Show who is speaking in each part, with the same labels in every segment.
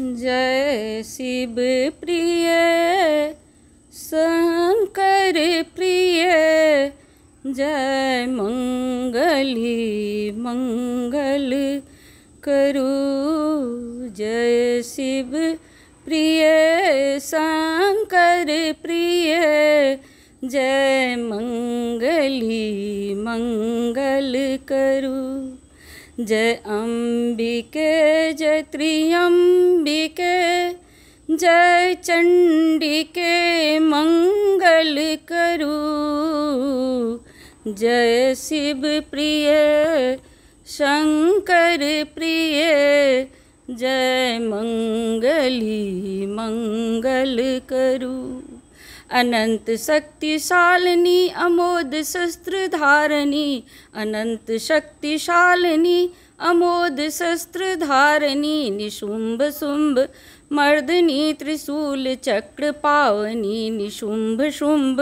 Speaker 1: जय शिव प्रिय शंकर प्रिय जय मंगली मंगल करु जय शिव प्रिय शंकर प्रिय जय मंगली मंगल करू जय अम्बिके जय त्रिअम्बिके जय चंडिके मंगल करू जय शिव प्रिय शंकर प्रिय जय मंगली मंगल करू अनंत शक्तिशालिनी अमोद शस्त्र धारणी अनंत शक्तिशालिनी अमोद शस्त्र धारणी निशुंभ शुंभ मर्दनी त्रिशूल चक्र पावनी निशुंभ शुंभ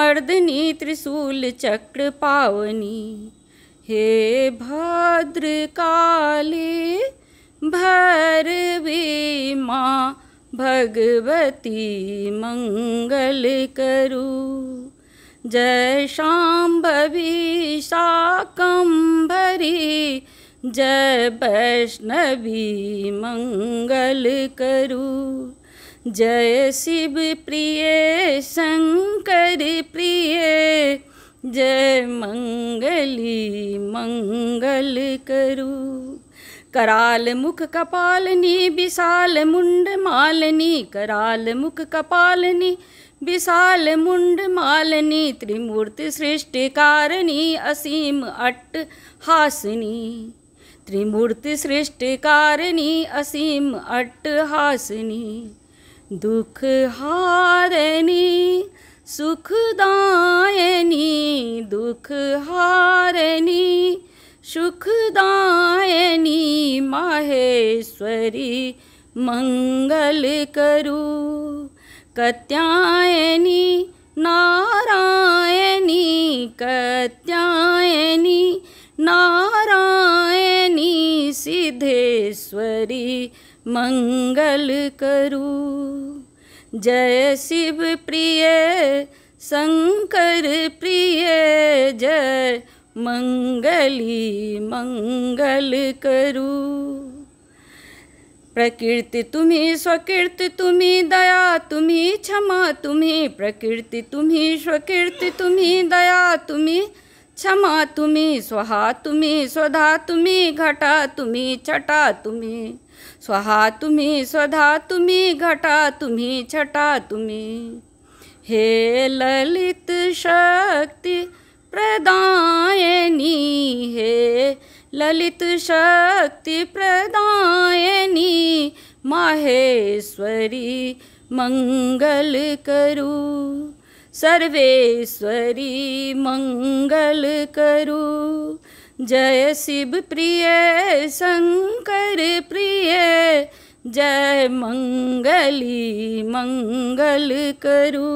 Speaker 1: मर्दनी त्रिशूल चक्र पावनी हे भद्रकाले भैरवी माँ भगवती मंगल करू जय शाम्भवी शाकम्भरी जय वैष्णवी मंगल करू जय शिव प्रिय शंकर प्रिय जय मंगली मंगल करू कराल मुख कपालनी विशाल मुंड मालनी कराल मुख कपालनी विशाल मुंड मालनी त्रिमूर्ति सृष्टिकारणी असीम अट्ट हासनी त्रिमूर्ति सृष्टिकारणी असीम अट्ट हासनी दुख हारनी सुखदायनी दुख हारनी सुखदायिनी माहेश्वरी मंगल करू कत्यायनी नारायणी कत्यायनी नारायणी सिद्धेश्वरी मंगल करू जय शिव प्रिय शंकर प्रिय मंगली मंगल करू प्रकृति तुम्हें स्वकृति तुम्हें दया तुम्हें क्षमा तुम्हें प्रकृति तुम्हें स्वकृति तुम्हें दया तुम्हें क्षमा तुम्हें स्वहा तुम्हें स्वधा तुम्हें घटा तुम्हें छटा तुम्हें स्वहा तुम्हें स्वधा तुम्हें घटा तुम्हें छटा तुम्हें हे ललित शक्ति प्रदान ललित शक्ति प्रदायनी माहेश्वरी मंगल करू सर्वेश्वरी मंगल करू जय शिव प्रिय शंकर प्रिय जय मंगली मंगल करू